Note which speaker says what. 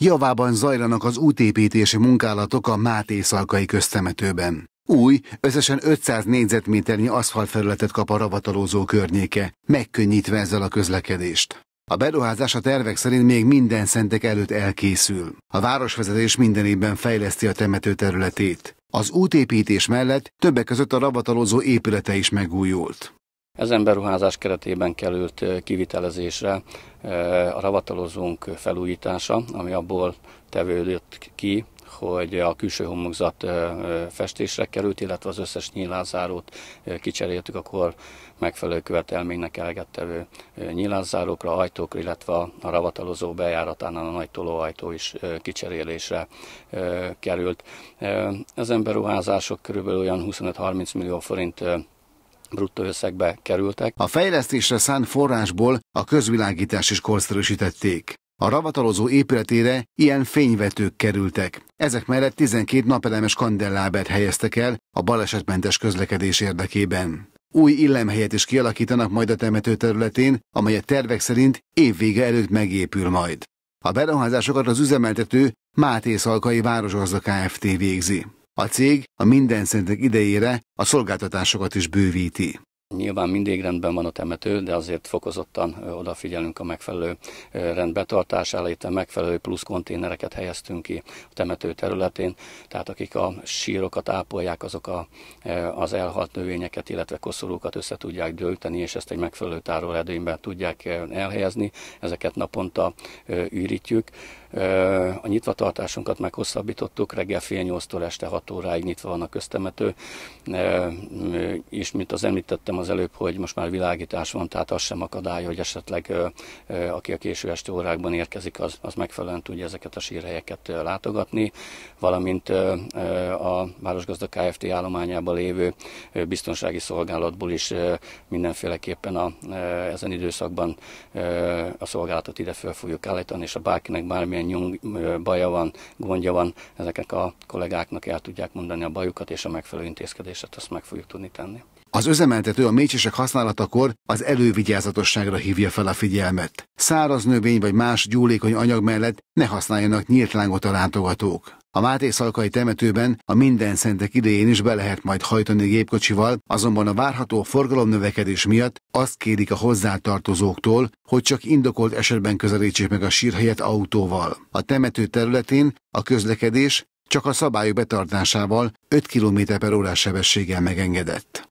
Speaker 1: Javában zajlanak az útépítési munkálatok a Máté Szalkai köztemetőben. Új, összesen 500 négyzetméternyi aszfaltfelületet kap a ravatalózó környéke, megkönnyítve ezzel a közlekedést. A beruházás a tervek szerint még minden szentek előtt elkészül. A városvezetés minden évben fejleszti a temető területét. Az útépítés mellett többek között a ravatalózó épülete is megújult.
Speaker 2: Ezen beruházás keretében került eh, kivitelezésre eh, a ravatalozónk felújítása, ami abból tevődött ki, hogy a külső homlokzat eh, festésre került, illetve az összes nyílászárót kicseréltük a kor megfelelő követelménynek elegettevő nyílászárókra, ajtókra, illetve a ravatalozó bejáratánál a nagy tolóajtó is kicserélésre került. Ezen beruházások körülbelül olyan 25-30 millió forint bruttó összegbe kerültek.
Speaker 1: A fejlesztésre szánt forrásból a közvilágítás is korszerűsítették. A ravatalozó épületére ilyen fényvetők kerültek. Ezek mellett 12 napelemes kandellábert helyeztek el a balesetmentes közlekedés érdekében. Új illemhelyet is kialakítanak majd a temető területén, amely a tervek szerint évvége előtt megépül majd. A beruházásokat az üzemeltető Máté Szalkai Városgazda Kft. végzi. A cég a minden szentek idejére a szolgáltatásokat is bővíti.
Speaker 2: Nyilván mindig rendben van a temető, de azért fokozottan odafigyelünk a megfelelő rendbetartására, itt a megfelelő plusz konténereket helyeztünk ki a temető területén, tehát akik a sírokat ápolják, azok a, az elhalt növényeket, illetve koszorúkat össze tudják dölteni, és ezt egy megfelelő tárolerdőnyben tudják elhelyezni, ezeket naponta űrítjük. A nyitvatartásunkat meghosszabbítottuk, reggel fél nyolctól este 6 óráig nyitva van a köztemető, és mint az említettem, az előbb, hogy most már világítás van, tehát az sem akadály, hogy esetleg aki a késő este órákban érkezik, az, az megfelelően tudja ezeket a sírhelyeket látogatni, valamint a Városgazda Kft. állományában lévő biztonsági szolgálatból is mindenféleképpen a, ezen időszakban a szolgálatot ide fel fogjuk állítani, és a bárkinek bármilyen nyung, baja van, gondja van, ezeknek a kollégáknak el tudják mondani a bajukat, és a megfelelő intézkedéset azt meg fogjuk tudni tenni.
Speaker 1: Az üzemeltető a mécsesek használatakor az elővigyázatosságra hívja fel a figyelmet. Száraz növény vagy más gyúlékony anyag mellett ne használjanak nyílt lángot a látogatók. A Máté Szalkai temetőben a minden szentek idején is be lehet majd hajtani gépkocsival, azonban a várható forgalom növekedés miatt azt kérik a hozzátartozóktól, hogy csak indokolt esetben közelítsék meg a sírhelyet autóval. A temető területén a közlekedés csak a szabályok betartásával 5 km per órás sebességgel megengedett.